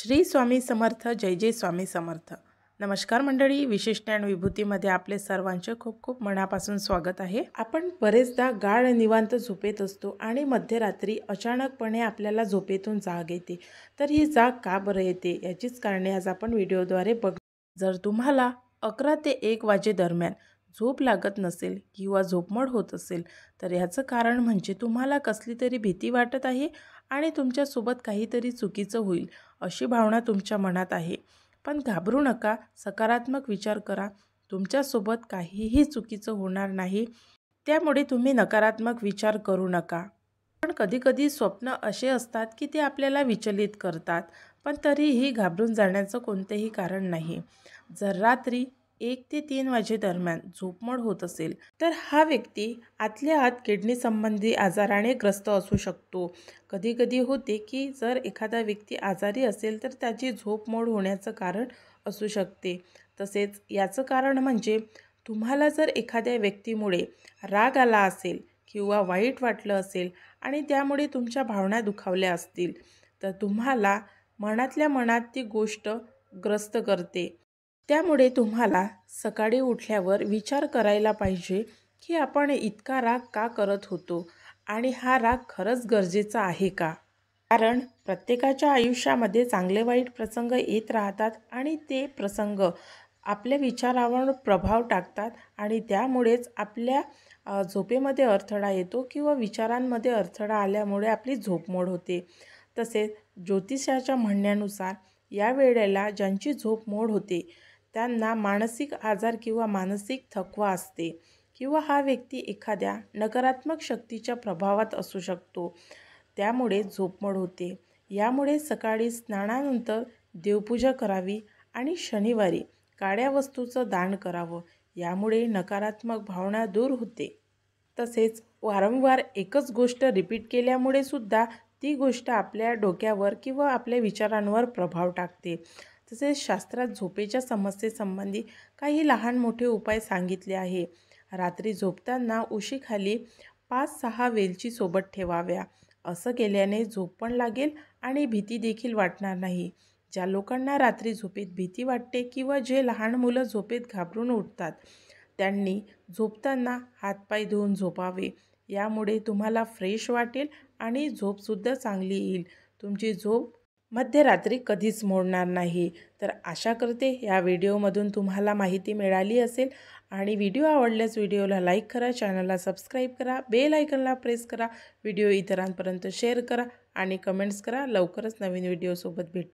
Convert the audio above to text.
श्री स्वामी समर्थ जय जय स्वामी समर्थ नमस्कार मंडळी विशिष्ट आणि विभूतीमध्ये आपले सर्वांचे खूप खूप मनापासून स्वागत आहे आपण बरेचदा गाळ निवांत झोपेत असतो आणि मध्यरात्री अचानकपणे आपल्याला झोपेतून जाग येते तर ही जाग का बरं येते याचीच कारणे आज आपण व्हिडिओद्वारे बघ जर तुम्हाला अकरा ते एक दरम्यान झोप लागत नसेल किंवा झोपमड होत असेल तर ह्याचं कारण म्हणजे तुम्हाला कसली तरी भीती वाटत आहे आणि तुमच्यासोबत काहीतरी चुकीचं होईल अशी भावना तुमच्या मनात आहे पण घाबरू नका सकारात्मक विचार करा तुमच्यासोबत काहीही चुकीचं होणार नाही त्यामुळे तुम्ही नकारात्मक विचार करू नका पण कधीकधी स्वप्न असे असतात की ते आपल्याला विचलित करतात पण तरीही घाबरून जाण्याचं कोणतेही कारण नाही जर रात्री एक ते तीन वाजेदरम्यान झोपमोड होत असेल तर हा व्यक्ती आतल्या आत किडनी संबंधी आजाराने ग्रस्त असू शकतो कधी कधी होते की जर एखादा व्यक्ती आजारी असेल तर त्याची झोपमोड होण्याचं कारण असू शकते तसेच याचं कारण म्हणजे तुम्हाला जर एखाद्या व्यक्तीमुळे राग आला असेल किंवा वाईट वाटलं असेल आणि त्यामुळे तुमच्या भावना दुखावल्या असतील तर तुम्हाला मनातल्या मनात ती गोष्ट ग्रस्त करते त्यामुळे तुम्हाला सकाळी उठल्यावर विचार करायला पाहिजे की आपण इतका राग का करत होतो आणि हा राग खरंच गरजेचा आहे का कारण प्रत्येकाच्या आयुष्यामध्ये चांगले वाईट प्रसंग येत राहतात आणि ते प्रसंग आपल्या विचारावर प्रभाव टाकतात आणि त्यामुळेच आपल्या झोपेमध्ये अडथळा येतो किंवा विचारांमध्ये अडथळा आल्यामुळे आपली झोपमोड होते तसेच ज्योतिषाच्या म्हणण्यानुसार या वेळेला ज्यांची झोप मोड होते त्यांना मानसिक आजार किंवा मानसिक थकवा असते किंवा हा व्यक्ती एखाद्या नकारात्मक शक्तीच्या प्रभावात असू शकतो त्यामुळे झोपमड होते यामुळे सकाळी स्नानानंतर देवपूजा करावी आणि शनिवारी काळ्या वस्तूचं दान करावं यामुळे नकारात्मक भावना दूर होते तसेच वारंवार एकच गोष्ट रिपीट केल्यामुळे सुद्धा ती गोष्ट आपल्या डोक्यावर किंवा आपल्या विचारांवर प्रभाव टाकते तसेच शास्त्रात झोपेच्या समस्येसंबंधी काही लहान मोठे उपाय सांगितले आहे रात्री झोपताना उशीखाली पाच सहा वेलची सोबत ठेवाव्या असं केल्याने झोप पण लागेल आणि भीती देखील वाटणार नाही ज्या लोकांना रात्री झोपेत भीती वाटते किंवा जे लहान मुलं झोपेत घाबरून उठतात त्यांनी झोपताना हातपाय धुवून झोपावे यामुळे तुम्हाला फ्रेश वाटेल आणि झोपसुद्धा चांगली येईल तुमची झोप मध्यरात्री कधीच मोडणार नाही तर आशा करते या व्हिडिओमधून तुम्हाला माहिती मिळाली असेल आणि व्हिडिओ आवडल्यास व्हिडिओला लाईक करा चॅनलला सबस्क्राईब करा बेल आयकनला प्रेस करा व्हिडिओ इतरांपर्यंत शेअर करा आणि कमेंट्स करा लवकरच नवीन व्हिडिओसोबत भेट